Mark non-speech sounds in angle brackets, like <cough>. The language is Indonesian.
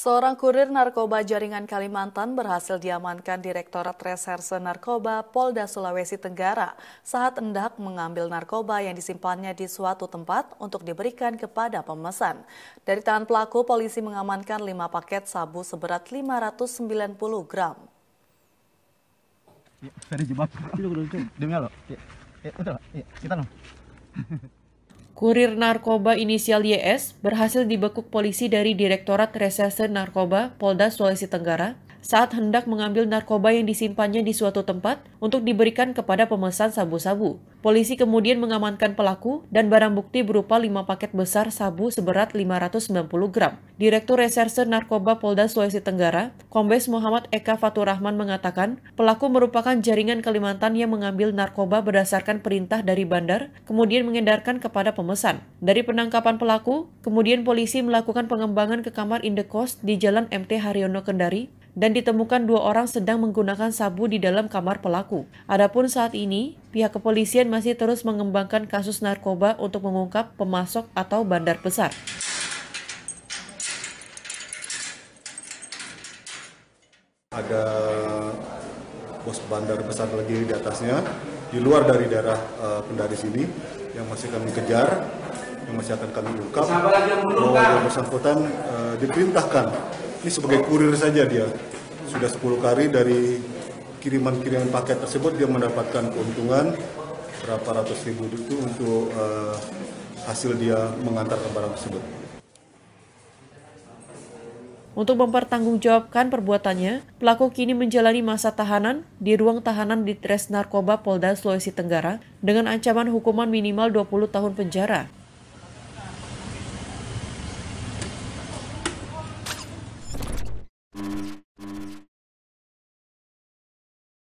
Seorang kurir narkoba jaringan Kalimantan berhasil diamankan Direktorat Reserse Narkoba Polda Sulawesi Tenggara saat hendak mengambil narkoba yang disimpannya di suatu tempat untuk diberikan kepada pemesan. Dari tangan pelaku, polisi mengamankan 5 paket sabu seberat 590 gram. Ya, <laughs> Kurir narkoba inisial YS berhasil dibekuk polisi dari Direktorat Reserse Narkoba Polda Sulawesi Tenggara saat hendak mengambil narkoba yang disimpannya di suatu tempat untuk diberikan kepada pemesan sabu-sabu. Polisi kemudian mengamankan pelaku dan barang bukti berupa 5 paket besar sabu seberat 590 gram. Direktur Reserse Narkoba Polda Sulawesi Tenggara, Kombes Muhammad Eka Faturrahman mengatakan, pelaku merupakan jaringan Kalimantan yang mengambil narkoba berdasarkan perintah dari bandar, kemudian mengendarkan kepada pemesan. Dari penangkapan pelaku, kemudian polisi melakukan pengembangan ke kamar Indekos di Jalan MT Haryono Kendari, dan ditemukan dua orang sedang menggunakan sabu di dalam kamar pelaku. Adapun saat ini, pihak kepolisian masih terus mengembangkan kasus narkoba untuk mengungkap pemasok atau bandar besar. Ada bos bandar besar lagi di atasnya, di luar dari daerah uh, pendaris ini, yang masih kami kejar, yang masih akan kami ungkap. Bahwa yang bersangkutan uh, diperintahkan ini sebagai kurir saja dia. Sudah 10 kali dari kiriman-kiriman paket tersebut dia mendapatkan keuntungan berapa ratus ribu itu untuk uh, hasil dia ke barang tersebut. Untuk mempertanggungjawabkan perbuatannya, pelaku kini menjalani masa tahanan di ruang tahanan di Tres Narkoba Polda Sulawesi Tenggara dengan ancaman hukuman minimal 20 tahun penjara